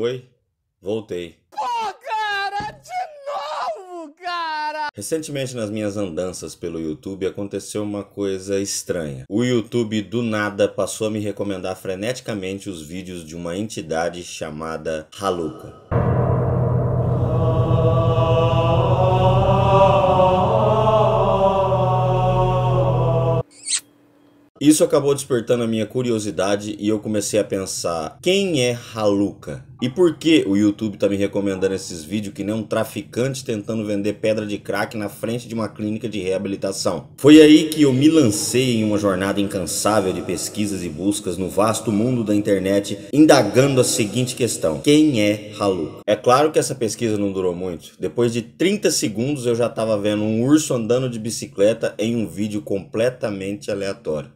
Oi, voltei. Pô, cara, de novo, cara! Recentemente nas minhas andanças pelo YouTube aconteceu uma coisa estranha. O YouTube do nada passou a me recomendar freneticamente os vídeos de uma entidade chamada Haluka. Isso acabou despertando a minha curiosidade e eu comecei a pensar: quem é Haluka? E por que o YouTube está me recomendando esses vídeos que nem um traficante tentando vender pedra de crack na frente de uma clínica de reabilitação? Foi aí que eu me lancei em uma jornada incansável de pesquisas e buscas no vasto mundo da internet, indagando a seguinte questão: quem é Halu? É claro que essa pesquisa não durou muito. Depois de 30 segundos eu já estava vendo um urso andando de bicicleta em um vídeo completamente aleatório.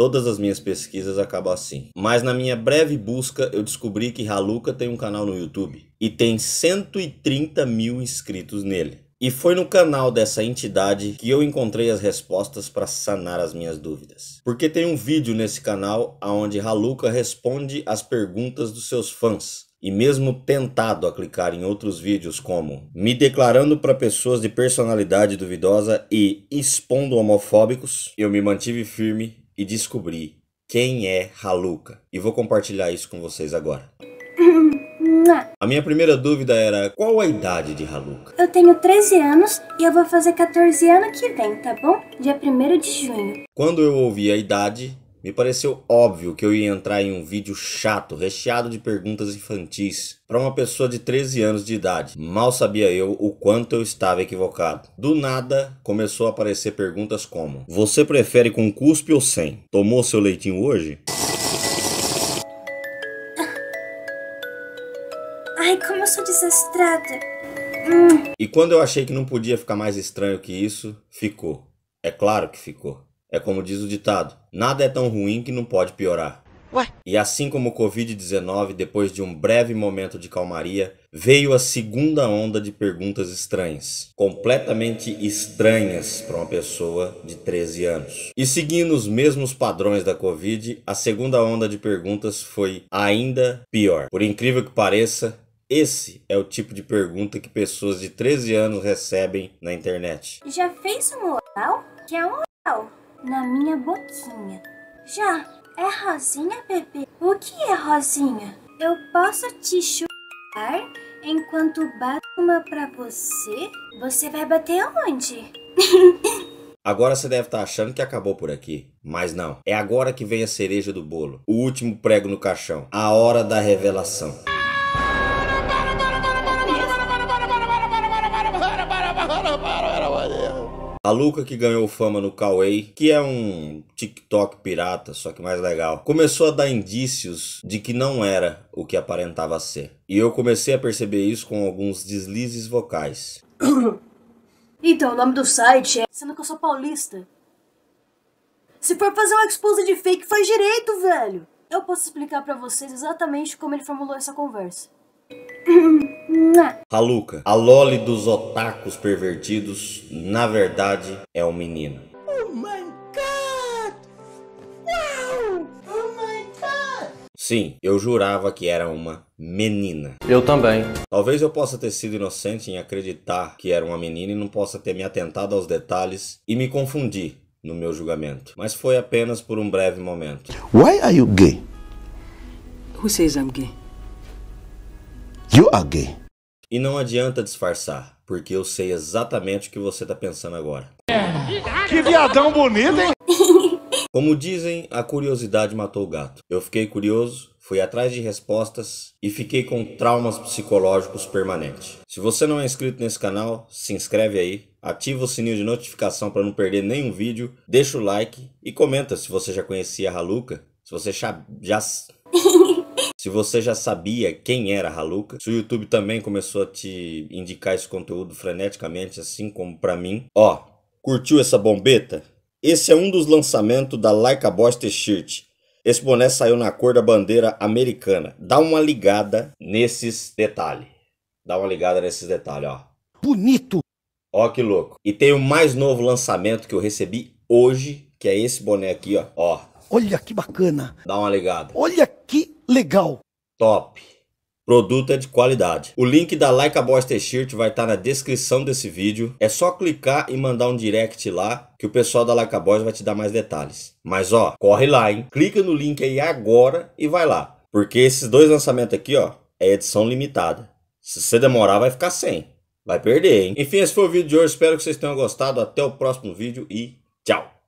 Todas as minhas pesquisas acabam assim. Mas na minha breve busca, eu descobri que Haluca tem um canal no YouTube e tem 130 mil inscritos nele. E foi no canal dessa entidade que eu encontrei as respostas para sanar as minhas dúvidas. Porque tem um vídeo nesse canal onde Haluca responde as perguntas dos seus fãs. E mesmo tentado a clicar em outros vídeos como me declarando para pessoas de personalidade duvidosa e expondo homofóbicos, eu me mantive firme e descobrir quem é Haluka. E vou compartilhar isso com vocês agora. A minha primeira dúvida era qual a idade de Haluka? Eu tenho 13 anos e eu vou fazer 14 ano que vem, tá bom? Dia 1 de junho. Quando eu ouvi a idade, me pareceu óbvio que eu ia entrar em um vídeo chato, recheado de perguntas infantis, para uma pessoa de 13 anos de idade. Mal sabia eu o quanto eu estava equivocado. Do nada, começou a aparecer perguntas como: Você prefere com cuspe ou sem? Tomou seu leitinho hoje? Ai, como eu sou desastrada. Hum. E quando eu achei que não podia ficar mais estranho que isso, ficou. É claro que ficou. É como diz o ditado: nada é tão ruim que não pode piorar. Ué? E assim como o Covid-19, depois de um breve momento de calmaria, veio a segunda onda de perguntas estranhas. Completamente estranhas para uma pessoa de 13 anos. E seguindo os mesmos padrões da Covid, a segunda onda de perguntas foi ainda pior. Por incrível que pareça, esse é o tipo de pergunta que pessoas de 13 anos recebem na internet. Já fez um oral? Que é um oral? na minha boquinha. Já, é rosinha, bebê? O que é rosinha? Eu posso te chupar enquanto bato uma pra você? Você vai bater onde? Agora você deve estar tá achando que acabou por aqui. Mas não. É agora que vem a cereja do bolo. O último prego no caixão. A hora da revelação. A Luca que ganhou fama no Cauê, que é um TikTok pirata, só que mais legal, começou a dar indícios de que não era o que aparentava ser. E eu comecei a perceber isso com alguns deslizes vocais. Então, o nome do site é Sendo que eu sou paulista. Se for fazer uma expose de fake, faz direito, velho! Eu posso explicar para vocês exatamente como ele formulou essa conversa. Haluca, a Loli dos otakus pervertidos, na verdade, é um menino. Oh my god! Uau! Oh my god! Sim, eu jurava que era uma menina. Eu também. Talvez eu possa ter sido inocente em acreditar que era uma menina e não possa ter me atentado aos detalhes e me confundi no meu julgamento. Mas foi apenas por um breve momento. Why are you gay? Who says I'm gay? You are gay. E não adianta disfarçar, porque eu sei exatamente o que você tá pensando agora. Que viadão bonito, hein? Como dizem, a curiosidade matou o gato. Eu fiquei curioso, fui atrás de respostas e fiquei com traumas psicológicos permanentes. Se você não é inscrito nesse canal, se inscreve aí, ativa o sininho de notificação para não perder nenhum vídeo, deixa o like e comenta se você já conhecia a Haluca, se você já... já... Se você já sabia quem era Haluca, se o YouTube também começou a te indicar esse conteúdo freneticamente, assim como para mim. Ó, curtiu essa bombeta? Esse é um dos lançamentos da Like a Boss T-shirt. Esse boné saiu na cor da bandeira americana. Dá uma ligada nesses detalhes. Dá uma ligada nesses detalhes, ó. Bonito! Ó que louco. E tem o mais novo lançamento que eu recebi hoje, que é esse boné aqui, ó. ó. Olha que bacana. Dá uma ligada. Olha que legal. Top. Produto é de qualidade. O link da Like a Boss T-shirt vai estar tá na descrição desse vídeo. É só clicar e mandar um direct lá que o pessoal da Like a Boss vai te dar mais detalhes. Mas ó, corre lá, hein? Clica no link aí agora e vai lá. Porque esses dois lançamentos aqui, ó, é edição limitada. Se você demorar, vai ficar sem. Vai perder, hein? Enfim, esse foi o vídeo de hoje. Espero que vocês tenham gostado. Até o próximo vídeo e tchau!